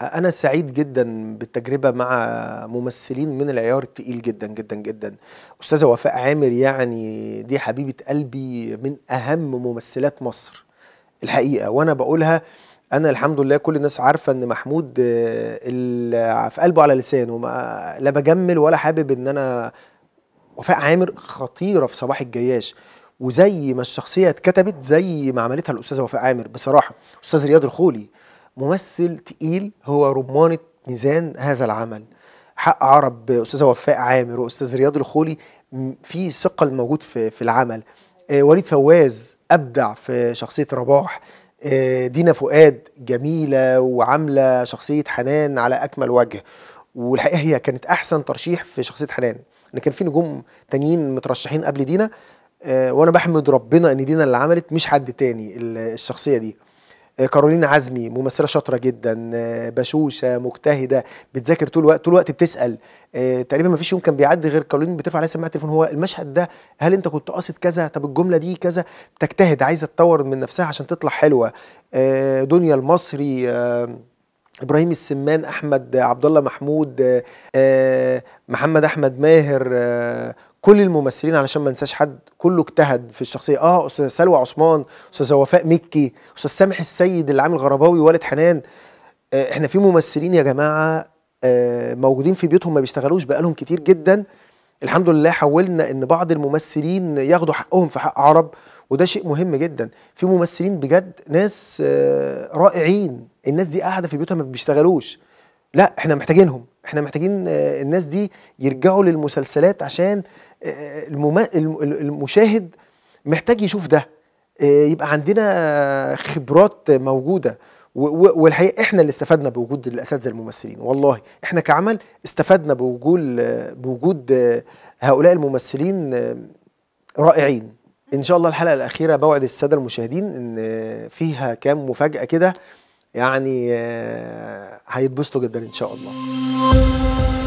أنا سعيد جدا بالتجربة مع ممثلين من العيار التقيل جدا جدا جدا أستاذة وفاء عامر يعني دي حبيبة قلبي من أهم ممثلات مصر الحقيقة وأنا بقولها أنا الحمد لله كل الناس عارفة إن محمود آه، آه، في قلبه على لسانه لا بجمل ولا حابب إن أنا وفاء عامر خطيرة في صباح الجياش وزي ما الشخصية اتكتبت زي ما عملتها الأستاذة وفاء عامر بصراحة أستاذ رياض الخولي ممثل تقيل هو رمانة ميزان هذا العمل حق عرب استاذه وفاء عامر واستاذ رياض الخولي في ثقل الموجود في في العمل آه، وليد فواز ابدع في شخصيه رباح آه، دينا فؤاد جميله وعامله شخصيه حنان على اكمل وجه والحقيقه هي كانت احسن ترشيح في شخصيه حنان انا كان في نجوم تانيين مترشحين قبل دينا آه، وانا بحمد ربنا ان دينا اللي عملت مش حد تاني الشخصيه دي آه، كارولين عزمي ممثله شاطره جدا آه، بشوشه مجتهده بتذاكر طول الوقت طول الوقت بتسال آه، تقريبا ما فيش يوم كان بيعدي غير كارولين بترفع عليها سماعه التليفون هو المشهد ده هل انت كنت قاصد كذا طب الجمله دي كذا بتجتهد عايزه تطور من نفسها عشان تطلع حلوه دنيا المصري ابراهيم السمان احمد عبد الله محمود محمد احمد ماهر كل الممثلين علشان ما انساش حد كله اجتهد في الشخصيه اه استاذ سلوى عثمان استاذ وفاء مكي استاذ سامح السيد اللي عامل غرباوي والد حنان آه احنا في ممثلين يا جماعه آه موجودين في بيوتهم ما بيشتغلوش بقالهم كتير جدا الحمد لله حاولنا ان بعض الممثلين ياخدوا حقهم في حق عرب وده شيء مهم جدا في ممثلين بجد ناس آه رائعين الناس دي قاعده في بيوتها ما بيشتغلوش لا احنا محتاجينهم احنا محتاجين آه، الناس دي يرجعوا للمسلسلات عشان المشاهد محتاج يشوف ده آه، يبقى عندنا خبرات موجوده والحقيقه احنا اللي استفدنا بوجود الاساتذه الممثلين والله احنا كعمل استفدنا بوجود بوجود هؤلاء الممثلين رائعين ان شاء الله الحلقه الاخيره بوعد الساده المشاهدين ان فيها كام مفاجاه كده يعني آه، هيتبسطوا جدا ان شاء الله